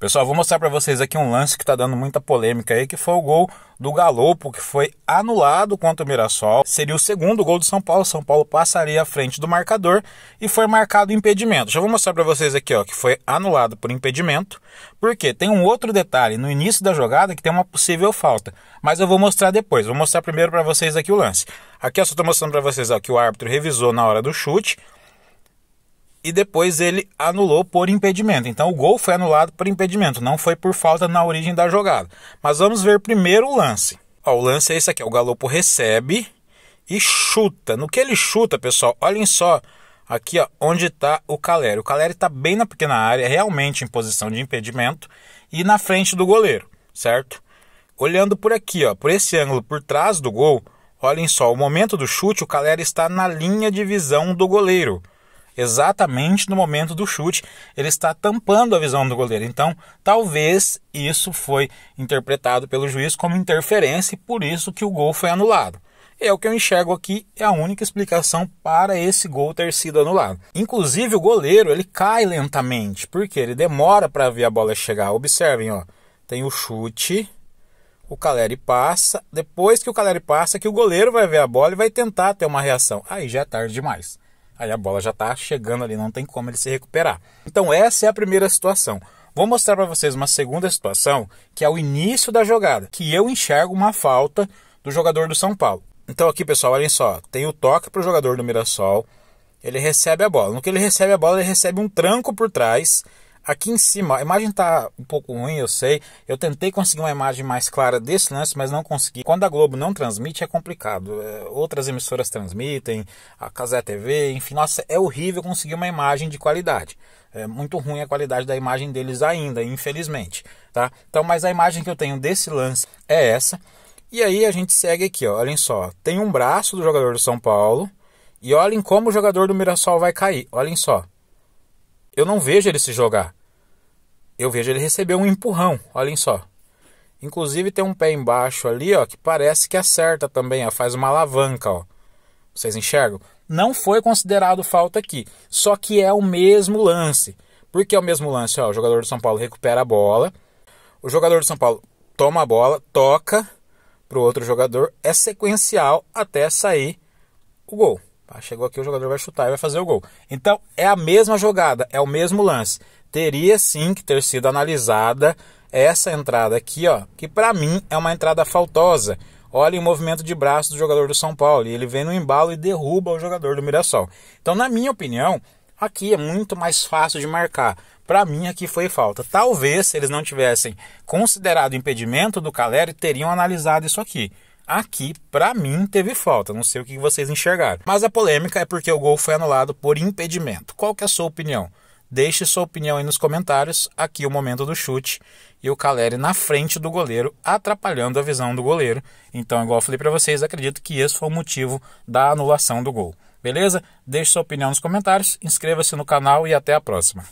Pessoal, vou mostrar para vocês aqui um lance que está dando muita polêmica aí, que foi o gol do Galopo, que foi anulado contra o Mirassol. Seria o segundo gol do São Paulo. São Paulo passaria à frente do marcador e foi marcado impedimento. Já vou mostrar para vocês aqui, ó, que foi anulado por impedimento. Porque tem um outro detalhe no início da jogada que tem uma possível falta, mas eu vou mostrar depois. Vou mostrar primeiro para vocês aqui o lance. Aqui eu só estou mostrando para vocês ó, que o árbitro revisou na hora do chute e depois ele anulou por impedimento. Então o gol foi anulado por impedimento, não foi por falta na origem da jogada. Mas vamos ver primeiro o lance. Ó, o lance é esse aqui: o Galopo recebe e chuta. No que ele chuta, pessoal, olhem só aqui ó, onde está o Caleri. O Caleri está bem na pequena área, realmente em posição de impedimento e na frente do goleiro, certo? Olhando por aqui, ó, por esse ângulo por trás do gol, olhem só, o momento do chute, o Caleri está na linha de visão do goleiro exatamente no momento do chute, ele está tampando a visão do goleiro. Então, talvez isso foi interpretado pelo juiz como interferência e por isso que o gol foi anulado. É o que eu enxergo aqui, é a única explicação para esse gol ter sido anulado. Inclusive o goleiro, ele cai lentamente, porque ele demora para ver a bola chegar. Observem, ó. Tem o chute, o Caleri passa, depois que o Caleri passa, é que o goleiro vai ver a bola e vai tentar ter uma reação. Aí já é tarde demais. Aí a bola já está chegando ali, não tem como ele se recuperar. Então essa é a primeira situação. Vou mostrar para vocês uma segunda situação, que é o início da jogada, que eu enxergo uma falta do jogador do São Paulo. Então aqui, pessoal, olhem só, tem o toque para o jogador do Mirassol, ele recebe a bola. No que ele recebe a bola, ele recebe um tranco por trás Aqui em cima, a imagem está um pouco ruim, eu sei. Eu tentei conseguir uma imagem mais clara desse lance, mas não consegui. Quando a Globo não transmite, é complicado. É, outras emissoras transmitem, a Casé TV, enfim, nossa, é horrível conseguir uma imagem de qualidade. É muito ruim a qualidade da imagem deles ainda, infelizmente, tá? Então, mas a imagem que eu tenho desse lance é essa. E aí a gente segue aqui, ó, olhem só. Tem um braço do jogador do São Paulo e olhem como o jogador do Mirassol vai cair. Olhem só. Eu não vejo ele se jogar eu vejo ele recebeu um empurrão, olhem só. Inclusive tem um pé embaixo ali, ó, que parece que acerta também, ó, faz uma alavanca, ó. Vocês enxergam? Não foi considerado falta aqui, só que é o mesmo lance. Porque é o mesmo lance? Ó, o jogador do São Paulo recupera a bola, o jogador do São Paulo toma a bola, toca para o outro jogador, é sequencial até sair o gol. Chegou aqui, o jogador vai chutar e vai fazer o gol. Então, é a mesma jogada, é o mesmo lance. Teria sim que ter sido analisada essa entrada aqui, ó, que para mim é uma entrada faltosa. Olha o movimento de braço do jogador do São Paulo, e ele vem no embalo e derruba o jogador do Mirassol. Então, na minha opinião, aqui é muito mais fácil de marcar. Para mim, aqui foi falta. Talvez, se eles não tivessem considerado o impedimento do Caleri, teriam analisado isso aqui. Aqui, para mim, teve falta. Não sei o que vocês enxergaram. Mas a polêmica é porque o gol foi anulado por impedimento. Qual que é a sua opinião? Deixe sua opinião aí nos comentários. Aqui o momento do chute e o Caleri na frente do goleiro, atrapalhando a visão do goleiro. Então, igual eu falei para vocês, acredito que esse foi o motivo da anulação do gol. Beleza? Deixe sua opinião nos comentários, inscreva-se no canal e até a próxima.